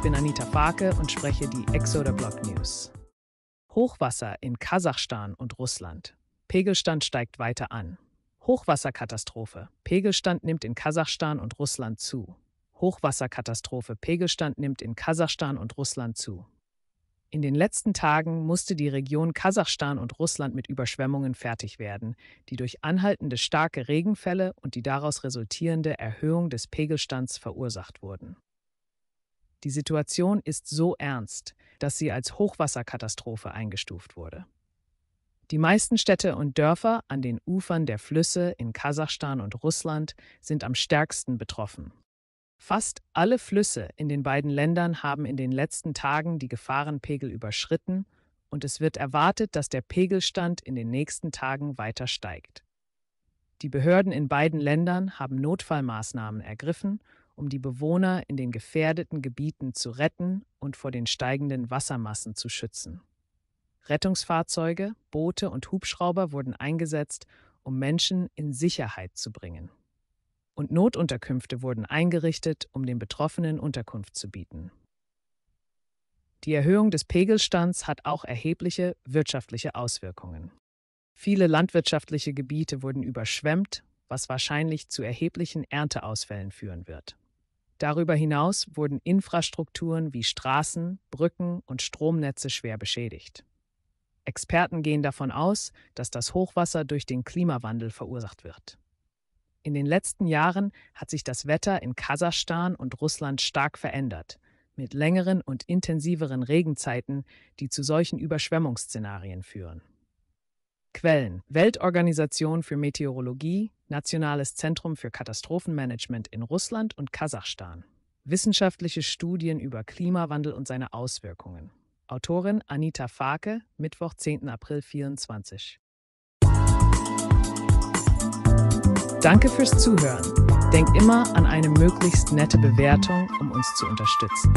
Ich bin Anita Farke und spreche die Exoder Block News. Hochwasser in Kasachstan und Russland. Pegelstand steigt weiter an. Hochwasserkatastrophe. Pegelstand nimmt in Kasachstan und Russland zu. Hochwasserkatastrophe. Pegelstand nimmt in Kasachstan und Russland zu. In den letzten Tagen musste die Region Kasachstan und Russland mit Überschwemmungen fertig werden, die durch anhaltende starke Regenfälle und die daraus resultierende Erhöhung des Pegelstands verursacht wurden. Die Situation ist so ernst, dass sie als Hochwasserkatastrophe eingestuft wurde. Die meisten Städte und Dörfer an den Ufern der Flüsse in Kasachstan und Russland sind am stärksten betroffen. Fast alle Flüsse in den beiden Ländern haben in den letzten Tagen die Gefahrenpegel überschritten und es wird erwartet, dass der Pegelstand in den nächsten Tagen weiter steigt. Die Behörden in beiden Ländern haben Notfallmaßnahmen ergriffen um die Bewohner in den gefährdeten Gebieten zu retten und vor den steigenden Wassermassen zu schützen. Rettungsfahrzeuge, Boote und Hubschrauber wurden eingesetzt, um Menschen in Sicherheit zu bringen. Und Notunterkünfte wurden eingerichtet, um den Betroffenen Unterkunft zu bieten. Die Erhöhung des Pegelstands hat auch erhebliche wirtschaftliche Auswirkungen. Viele landwirtschaftliche Gebiete wurden überschwemmt, was wahrscheinlich zu erheblichen Ernteausfällen führen wird. Darüber hinaus wurden Infrastrukturen wie Straßen, Brücken und Stromnetze schwer beschädigt. Experten gehen davon aus, dass das Hochwasser durch den Klimawandel verursacht wird. In den letzten Jahren hat sich das Wetter in Kasachstan und Russland stark verändert, mit längeren und intensiveren Regenzeiten, die zu solchen Überschwemmungsszenarien führen. Quellen: Weltorganisation für Meteorologie, Nationales Zentrum für Katastrophenmanagement in Russland und Kasachstan. Wissenschaftliche Studien über Klimawandel und seine Auswirkungen. Autorin Anita Farke, Mittwoch, 10. April 24. Danke fürs Zuhören. Denk immer an eine möglichst nette Bewertung, um uns zu unterstützen.